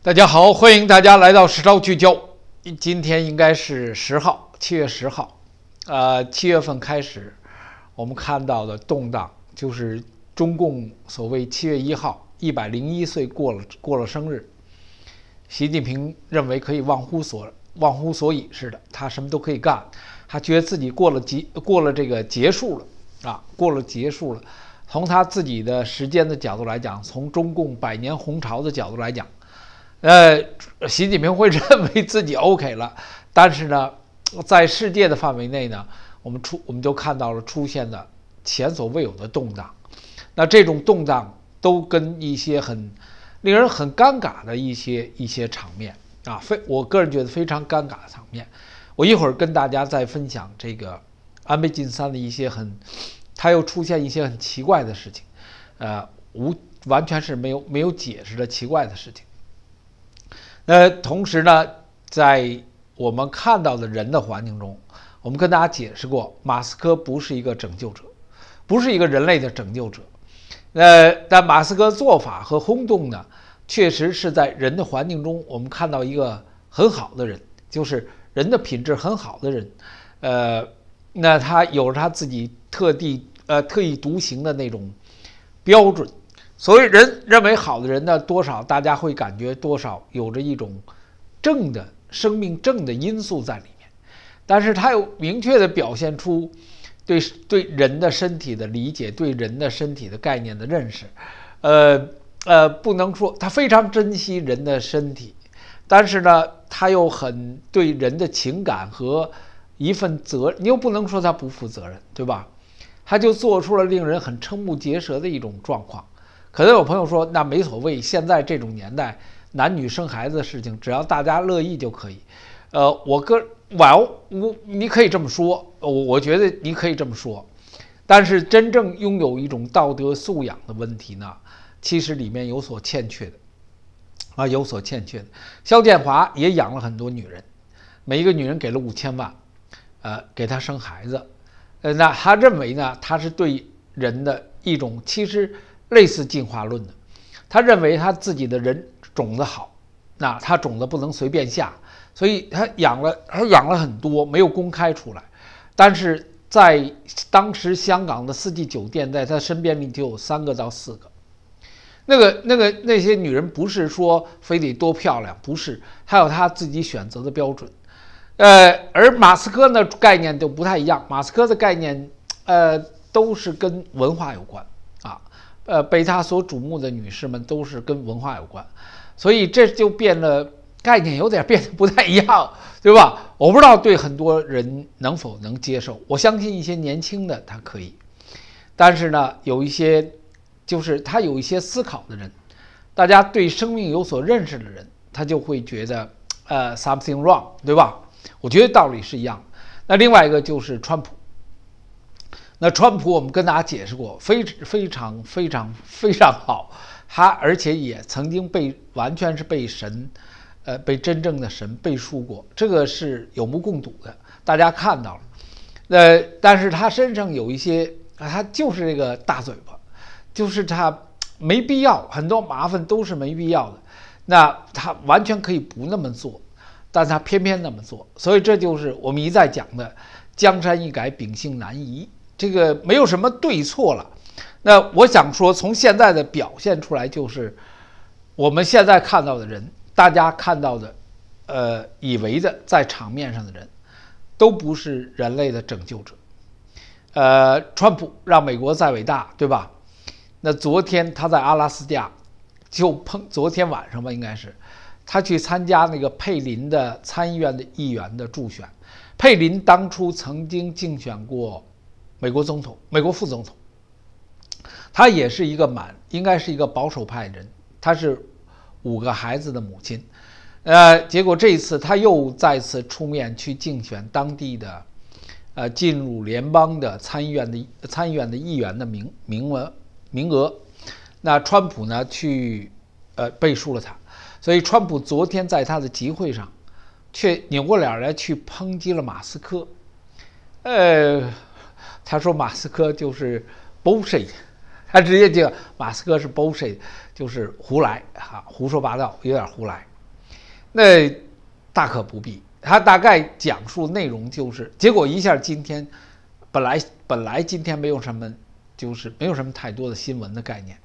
大家好，欢迎大家来到《实招聚焦》。今天应该是十号，七月十号。呃，七月份开始，我们看到的动荡，就是中共所谓七月一号，一百零一岁过了过了生日。习近平认为可以忘乎所忘乎所以似的，他什么都可以干，他觉得自己过了结过了这个结束了啊，过了结束了。从他自己的时间的角度来讲，从中共百年红潮的角度来讲。呃，习近平会认为自己 OK 了，但是呢，在世界的范围内呢，我们出我们就看到了出现的前所未有的动荡。那这种动荡都跟一些很令人很尴尬的一些一些场面啊，非我个人觉得非常尴尬的场面。我一会儿跟大家再分享这个安倍晋三的一些很，他又出现一些很奇怪的事情，呃，无完全是没有没有解释的奇怪的事情。呃，同时呢，在我们看到的人的环境中，我们跟大家解释过，马斯克不是一个拯救者，不是一个人类的拯救者。呃，但马斯克做法和轰动呢，确实是在人的环境中，我们看到一个很好的人，就是人的品质很好的人。呃，那他有着他自己特地呃特意独行的那种标准。所以人认为好的人呢，多少大家会感觉多少有着一种正的生命正的因素在里面，但是他又明确的表现出对对人的身体的理解，对人的身体的概念的认识，呃呃，不能说他非常珍惜人的身体，但是呢，他又很对人的情感和一份责，你又不能说他不负责任，对吧？他就做出了令人很瞠目结舌的一种状况。可能有朋友说：“那没所谓，现在这种年代，男女生孩子的事情，只要大家乐意就可以。”呃，我个哇，我你可以这么说，我我觉得你可以这么说。但是真正拥有一种道德素养的问题呢，其实里面有所欠缺的，啊，有所欠缺的。肖建华也养了很多女人，每一个女人给了五千万，呃，给他生孩子，呃，那他认为呢，他是对人的一种其实。类似进化论的，他认为他自己的人种子好，那他种子不能随便下，所以他养了他养了很多，没有公开出来。但是在当时香港的四季酒店，在他身边里就有三个到四个。那个那个那些女人不是说非得多漂亮，不是，还有他自己选择的标准。呃，而马斯克呢概念就不太一样，马斯克的概念，呃，都是跟文化有关啊。呃，被他所瞩目的女士们都是跟文化有关，所以这就变得概念有点变得不太一样，对吧？我不知道对很多人能否能接受，我相信一些年轻的他可以，但是呢，有一些就是他有一些思考的人，大家对生命有所认识的人，他就会觉得呃 something wrong，对吧？我觉得道理是一样。那另外一个就是川普。那川普，我们跟大家解释过，非非常非常非常好，他而且也曾经被完全是被神，呃，被真正的神背书过，这个是有目共睹的，大家看到了。呃，但是他身上有一些，他就是这个大嘴巴，就是他没必要，很多麻烦都是没必要的，那他完全可以不那么做，但他偏偏那么做，所以这就是我们一再讲的“江山易改，秉性难移”。这个没有什么对错了，那我想说，从现在的表现出来，就是我们现在看到的人，大家看到的，呃，以为的在场面上的人，都不是人类的拯救者。呃，川普让美国再伟大，对吧？那昨天他在阿拉斯加就碰，昨天晚上吧，应该是他去参加那个佩林的参议院的议员的助选。佩林当初曾经竞选过。美国总统、美国副总统，他也是一个满，应该是一个保守派人。他是五个孩子的母亲，呃，结果这一次他又再次出面去竞选当地的，呃，进入联邦的参议院的参议院的议员的名名额名额。那川普呢，去呃背书了他，所以川普昨天在他的集会上，却扭过脸来去抨击了马斯克，呃。他说马斯克就是 bullshit，他直接就马斯克是 bullshit，就是胡来啊，胡说八道，有点胡来。那大可不必。他大概讲述内容就是，结果一下今天本来本来今天没有什么，就是没有什么太多的新闻的概念，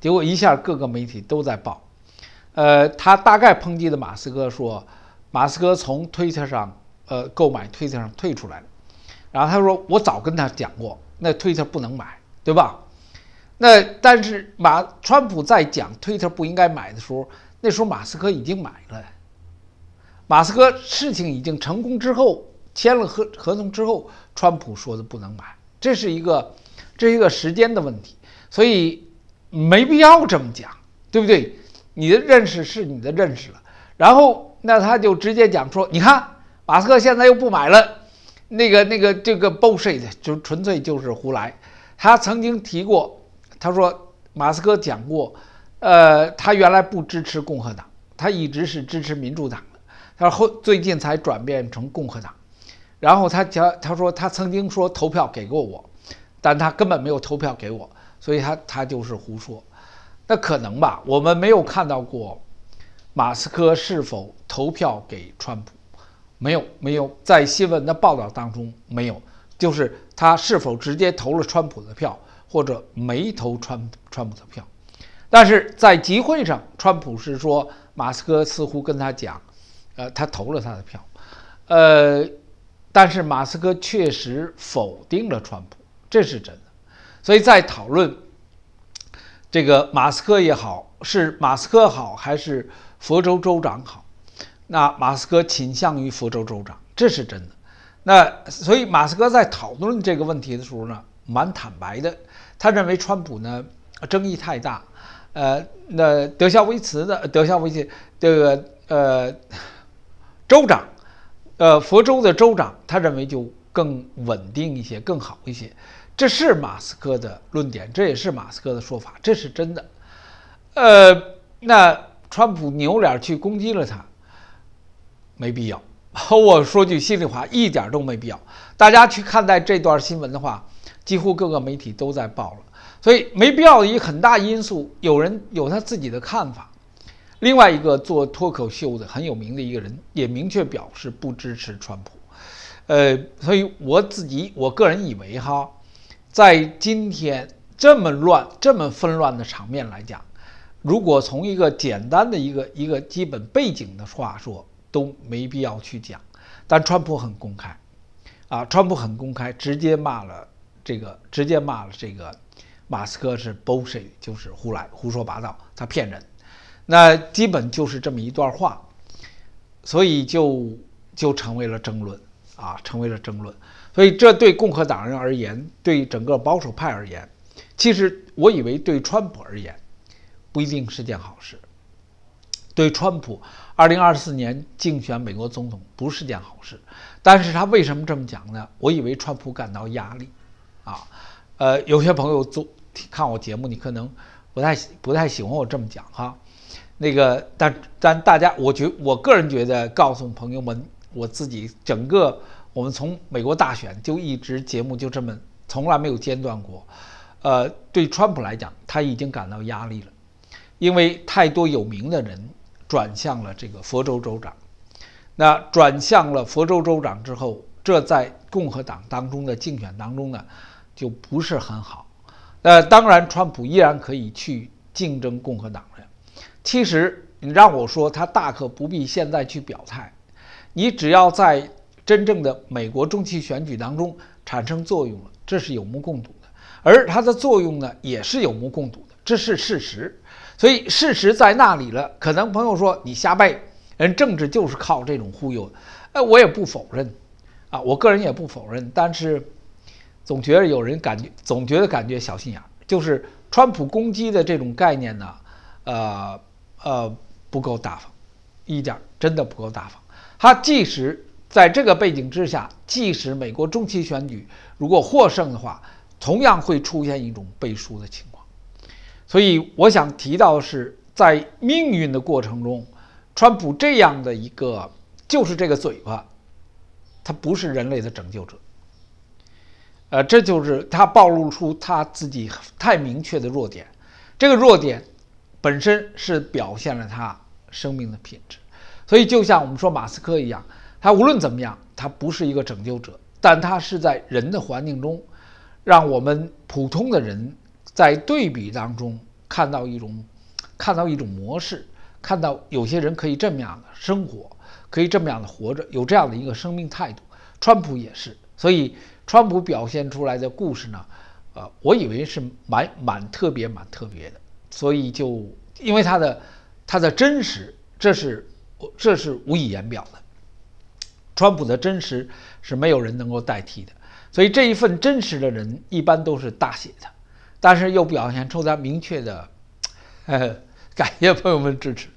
结果一下各个媒体都在报。呃，他大概抨击的马斯克说，马斯克从推特上呃购买推特上退出来了。然后他说：“我早跟他讲过，那 Twitter 不能买，对吧？那但是马川普在讲 Twitter 不应该买的时候，那时候马斯克已经买了。马斯克事情已经成功之后，签了合合同之后，川普说的不能买，这是一个，这是一个时间的问题，所以没必要这么讲，对不对？你的认识是你的认识了。然后那他就直接讲说：你看，马斯克现在又不买了。”那个那个这个 bullshit 就纯粹就是胡来。他曾经提过，他说马斯克讲过，呃，他原来不支持共和党，他一直是支持民主党的，他说后最近才转变成共和党。然后他讲，他说他曾经说投票给过我，但他根本没有投票给我，所以他他就是胡说。那可能吧？我们没有看到过马斯克是否投票给川普。没有，没有，在新闻的报道当中没有，就是他是否直接投了川普的票，或者没投川川普的票。但是在集会上，川普是说马斯克似乎跟他讲，呃，他投了他的票，呃，但是马斯克确实否定了川普，这是真的。所以在讨论这个马斯克也好，是马斯克好还是佛州州长好。那马斯克倾向于佛州州长，这是真的。那所以马斯克在讨论这个问题的时候呢，蛮坦白的。他认为川普呢争议太大，呃，那德肖维茨的德肖维茨这个呃州长，呃佛州的州长，他认为就更稳定一些，更好一些。这是马斯克的论点，这也是马斯克的说法，这是真的。呃，那川普扭脸去攻击了他。没必要，我说句心里话，一点儿都没必要。大家去看待这段新闻的话，几乎各个媒体都在报了，所以没必要。以很大因素，有人有他自己的看法。另外一个做脱口秀的很有名的一个人，也明确表示不支持川普。呃，所以我自己我个人以为哈，在今天这么乱、这么纷乱的场面来讲，如果从一个简单的一个一个基本背景的话说。都没必要去讲，但川普很公开，啊，川普很公开，直接骂了这个，直接骂了这个马斯克是 b u l l s h i t 就是胡来、胡说八道、他骗人，那基本就是这么一段话，所以就就成为了争论啊，成为了争论，所以这对共和党人而言，对整个保守派而言，其实我以为对川普而言，不一定是件好事。对川普，二零二四年竞选美国总统不是件好事。但是他为什么这么讲呢？我以为川普感到压力，啊，呃，有些朋友做看我节目，你可能不太不太喜欢我这么讲哈。那个，但但大家，我觉我个人觉得，告诉朋友们，我自己整个我们从美国大选就一直节目就这么从来没有间断过，呃，对川普来讲，他已经感到压力了，因为太多有名的人。转向了这个佛州州长，那转向了佛州州长之后，这在共和党当中的竞选当中呢，就不是很好。那当然，川普依然可以去竞争共和党人。其实，你让我说，他大可不必现在去表态。你只要在真正的美国中期选举当中产生作用了，这是有目共睹的，而它的作用呢，也是有目共睹的，这是事实。所以事实在那里了。可能朋友说你瞎背，人政治就是靠这种忽悠，呃，我也不否认，啊，我个人也不否认。但是总觉得有人感觉总觉得感觉小心眼儿，就是川普攻击的这种概念呢，呃呃不够大方，一点真的不够大方。他即使在这个背景之下，即使美国中期选举如果获胜的话，同样会出现一种背书的情况。所以我想提到的是，在命运的过程中，川普这样的一个，就是这个嘴巴，他不是人类的拯救者。呃，这就是他暴露出他自己太明确的弱点。这个弱点本身是表现了他生命的品质。所以就像我们说马斯克一样，他无论怎么样，他不是一个拯救者，但他是在人的环境中，让我们普通的人。在对比当中看到一种，看到一种模式，看到有些人可以这么样的生活，可以这么样的活着，有这样的一个生命态度。川普也是，所以川普表现出来的故事呢，呃，我以为是蛮蛮特别蛮特别的，所以就因为他的他的真实，这是我这是无以言表的，川普的真实是没有人能够代替的，所以这一份真实的人一般都是大写的。但是又表现出咱明确的，感谢朋友们支持。